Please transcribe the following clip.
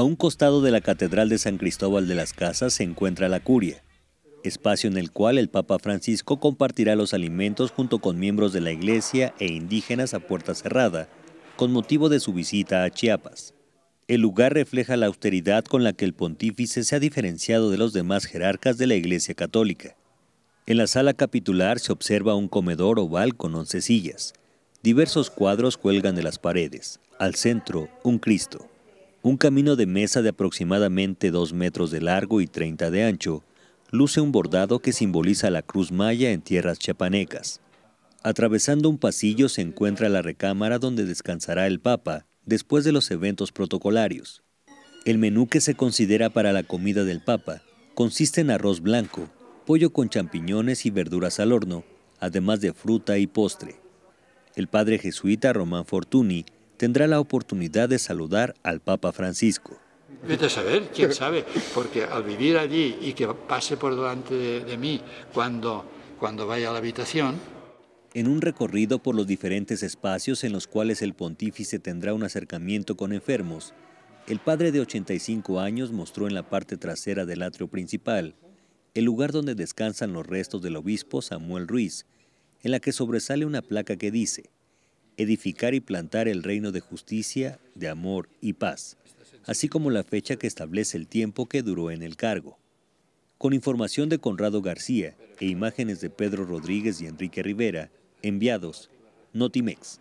A un costado de la Catedral de San Cristóbal de las Casas se encuentra la curia, espacio en el cual el Papa Francisco compartirá los alimentos junto con miembros de la iglesia e indígenas a puerta cerrada, con motivo de su visita a Chiapas. El lugar refleja la austeridad con la que el pontífice se ha diferenciado de los demás jerarcas de la Iglesia Católica. En la sala capitular se observa un comedor oval con once sillas. Diversos cuadros cuelgan de las paredes. Al centro, un Cristo. Un camino de mesa de aproximadamente 2 metros de largo y 30 de ancho luce un bordado que simboliza la cruz maya en tierras chiapanecas. Atravesando un pasillo se encuentra la recámara donde descansará el Papa después de los eventos protocolarios. El menú que se considera para la comida del Papa consiste en arroz blanco, pollo con champiñones y verduras al horno, además de fruta y postre. El padre jesuita Román Fortuny tendrá la oportunidad de saludar al Papa Francisco. Vete a saber, quién sabe, porque al vivir allí y que pase por delante de, mí cuando, cuando vaya a la habitación, en un recorrido por los diferentes espacios en los cuales el pontífice tendrá un acercamiento con enfermos, el padre de 85 años mostró en la parte trasera del atrio principal el lugar donde descansan los restos del obispo Samuel Ruiz, en la que sobresale una placa que dice, edificar y plantar el reino de justicia, de amor y paz, así como la fecha que establece el tiempo que duró en el cargo. Con información de Conrado García e imágenes de Pedro Rodríguez y Enrique Rivera, enviados, Notimex.